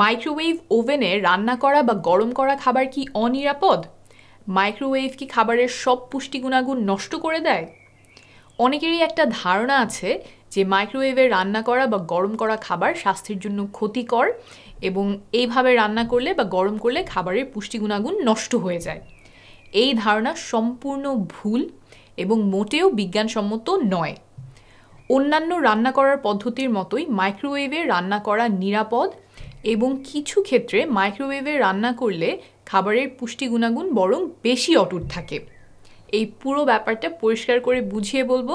microwave ওভেনে রান্না করা বা গরম করা খাবার কি অনিরাপদ মাইক্রোওয়েভ কি খাবারের সব পুষ্টি গুণাগুণ নষ্ট করে দেয় অনেকেরই একটা ধারণা আছে যে মাইক্রোওয়েভে রান্না করা বা গরম করা খাবার স্বাস্থ্যের জন্য ক্ষতিকর এবং এইভাবে রান্না করলে বা গরম করলে খাবারের পুষ্টি গুণাগুণ নষ্ট হয়ে যায় এই ধারণা সম্পূর্ণ ভুল এবং মোটেও বিজ্ঞানসম্মত নয় অন্যান্য রান্না করার পদ্ধতির মতোই মাইক্রোওয়েভে রান্না করা নিরাপদ এবং কিছু ক্ষেত্রে মাইক্রোওয়েভে রান্না করলে খাবারের পুষ্টি গুণাগুণ বরং বেশি অটুট থাকে এই পুরো ব্যাপারটা পরিষ্কার করে বুঝিয়ে বলবো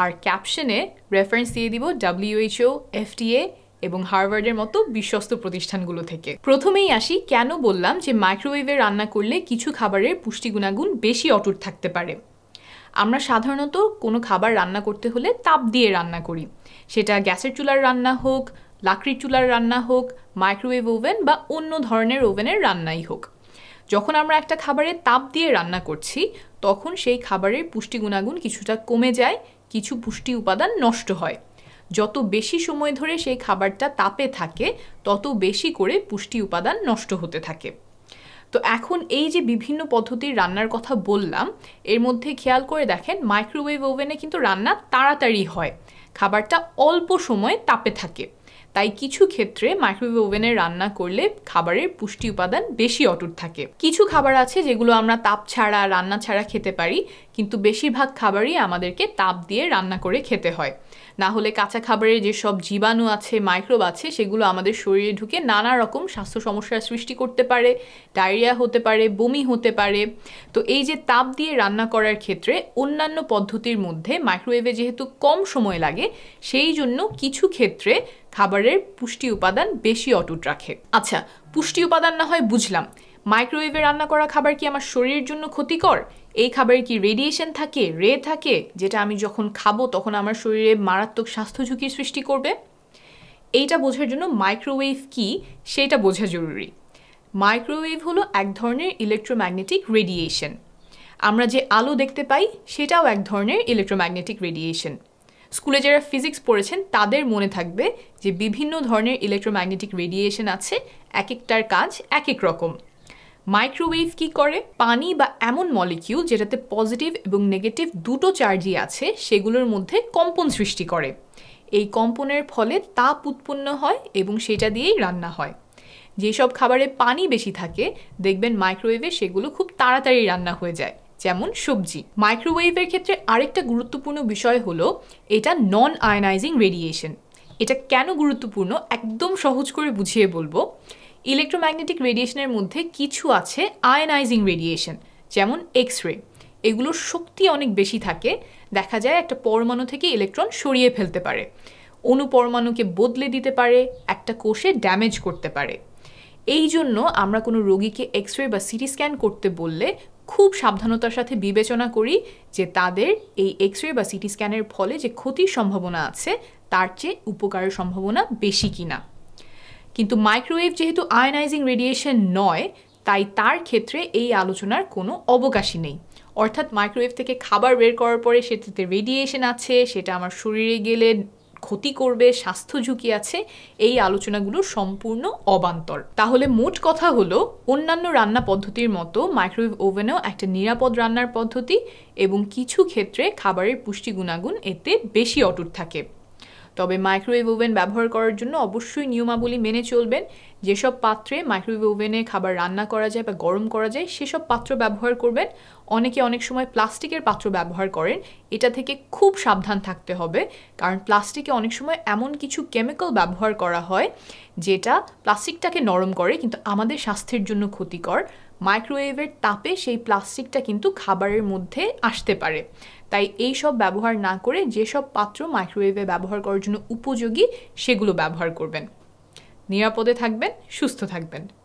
আর ক্যাপশনে রেফারেন্স দিয়ে দিব ডাব্লিউএইচও এফটিএ এবং হার্ভার্ডের মতো বিশ্বস্ত প্রতিষ্ঠানগুলো থেকে প্রথমেই আসি কেন বললাম যে মাইক্রোওয়েভে রান্না করলে কিছু খাবারের পুষ্টি গুণাগুণ বেশি অটুট থাকতে পারে আমরা সাধারণত কোনো খাবার রান্না করতে হলে তাপ দিয়ে রান্না করি সেটা গ্যাসের চুলার রান্না হোক লাকড়ির চুলার রান্না হোক মাইক্রোওয়েভ ওভেন বা অন্য ধরনের ওভেনের রান্নাই হোক যখন আমরা একটা খাবারে তাপ দিয়ে রান্না করছি তখন সেই খাবারের পুষ্টি গুণাগুণ কিছুটা কমে যায় কিছু পুষ্টি উপাদান নষ্ট হয় যত বেশি সময় ধরে সেই খাবারটা তাপে থাকে তত বেশি করে পুষ্টি উপাদান নষ্ট হতে থাকে তো এখন এই যে বিভিন্ন পদ্ধতির রান্নার কথা বললাম এর মধ্যে খেয়াল করে দেখেন মাইক্রোওয়েভ ওভেনে কিন্তু রান্না তাড়াতাড়ি হয় খাবারটা অল্প সময় তাপে থাকে তাই কিছু ক্ষেত্রে মাইক্রোওয়েভ ওভেনে রান্না করলে খাবারের পুষ্টি উপাদান বেশি অটুট থাকে কিছু খাবার আছে যেগুলো আমরা তাপ ছাড়া রান্না ছাড়া খেতে পারি কিন্তু বেশিরভাগ খাবারই আমাদেরকে তাপ দিয়ে রান্না করে খেতে হয় না হলে কাঁচা খাবারে যেসব জীবাণু আছে মাইক্রোব আছে সেগুলো আমাদের শরীরে ঢুকে নানা রকম স্বাস্থ্য সমস্যার সৃষ্টি করতে পারে ডায়রিয়া হতে পারে বমি হতে পারে তো এই যে তাপ দিয়ে রান্না করার ক্ষেত্রে অন্যান্য পদ্ধতির মধ্যে মাইক্রোওয়েভে যেহেতু কম সময় লাগে সেই জন্য কিছু ক্ষেত্রে খাবারের পুষ্টি উপাদান বেশি অটুট রাখে আচ্ছা পুষ্টি উপাদান না হয় বুঝলাম মাইক্রোওয়েভে রান্না করা খাবার কি আমার শরীরের জন্য ক্ষতিকর এই খাবারে কি রেডিয়েশন থাকে রে থাকে যেটা আমি যখন খাবো তখন আমার শরীরে মারাত্মক স্বাস্থ্য ঝুঁকির সৃষ্টি করবে এইটা বোঝার জন্য মাইক্রোওয়েভ কি সেটা বোঝা জরুরি মাইক্রোওয়েভ হলো এক ধরনের ইলেকট্রোম্যাগনেটিক রেডিয়েশন আমরা যে আলো দেখতে পাই সেটাও এক ধরনের ইলেকট্রোম্যাগনেটিক রেডিয়েশন স্কুলে যারা ফিজিক্স পড়েছেন তাদের মনে থাকবে যে বিভিন্ন ধরনের ইলেকট্রোম্যাগনেটিক রেডিয়েশন আছে এক একটার কাজ এক এক রকম মাইক্রোওয়েভ কি করে পানি বা এমন মলিকিউল যেটাতে পজিটিভ এবং নেগেটিভ দুটো চার্জই আছে সেগুলোর মধ্যে কম্পন সৃষ্টি করে এই কম্পনের ফলে তাপ উৎপন্ন হয় এবং সেটা দিয়েই রান্না হয় যেসব খাবারে পানি বেশি থাকে দেখবেন মাইক্রোওয়েভে সেগুলো খুব তাড়াতাড়ি রান্না হয়ে যায় যেমন সবজি মাইক্রোওয়েভের ক্ষেত্রে আরেকটা গুরুত্বপূর্ণ বিষয় হলো এটা নন আয়নাইজিং রেডিয়েশন এটা কেন গুরুত্বপূর্ণ একদম সহজ করে বুঝিয়ে বলবো ইলেকট্রোম্যাগনেটিক রেডিয়েশনের মধ্যে কিছু আছে আয়নাইজিং রেডিয়েশন যেমন এক্স রে এগুলোর শক্তি অনেক বেশি থাকে দেখা যায় একটা পরমাণু থেকে ইলেকট্রন সরিয়ে ফেলতে পারে পরমাণুকে বদলে দিতে পারে একটা কোষে ড্যামেজ করতে পারে এই জন্য আমরা কোনো রোগীকে এক্স রে বা সিটি স্ক্যান করতে বললে খুব সাবধানতার সাথে বিবেচনা করি যে তাদের এই এক্স রে বা সিটি স্ক্যানের ফলে যে ক্ষতির সম্ভাবনা আছে তার চেয়ে উপকারের সম্ভাবনা বেশি কিনা কিন্তু মাইক্রোওয়েভ যেহেতু আয়নাইজিং রেডিয়েশন নয় তাই তার ক্ষেত্রে এই আলোচনার কোনো অবকাশই নেই অর্থাৎ মাইক্রোওয়েভ থেকে খাবার বের করার পরে সেটাতে রেডিয়েশন আছে সেটা আমার শরীরে গেলে ক্ষতি করবে স্বাস্থ্য ঝুঁকি আছে এই আলোচনাগুলো সম্পূর্ণ অবান্তর তাহলে মোট কথা হলো অন্যান্য রান্না পদ্ধতির মতো মাইক্রোওয়েভ ওভেনেও একটা নিরাপদ রান্নার পদ্ধতি এবং কিছু ক্ষেত্রে খাবারের পুষ্টি গুণাগুণ এতে বেশি অটুট থাকে তবে মাইক্রোওয়েভ ওভেন ব্যবহার করার জন্য অবশ্যই নিয়মাবলী মেনে চলবেন যেসব পাত্রে মাইক্রোওয়েভ ওভেনে খাবার রান্না করা যায় বা গরম করা যায় সেসব পাত্র ব্যবহার করবেন অনেকে অনেক সময় প্লাস্টিকের পাত্র ব্যবহার করেন এটা থেকে খুব সাবধান থাকতে হবে কারণ প্লাস্টিকে অনেক সময় এমন কিছু কেমিক্যাল ব্যবহার করা হয় যেটা প্লাস্টিকটাকে নরম করে কিন্তু আমাদের স্বাস্থ্যের জন্য ক্ষতিকর মাইক্রোওয়েভের তাপে সেই প্লাস্টিকটা কিন্তু খাবারের মধ্যে আসতে পারে তাই এই সব ব্যবহার না করে যেসব পাত্র মাইক্রোওয়েভে ব্যবহার করার জন্য উপযোগী সেগুলো ব্যবহার করবেন নিরাপদে থাকবেন সুস্থ থাকবেন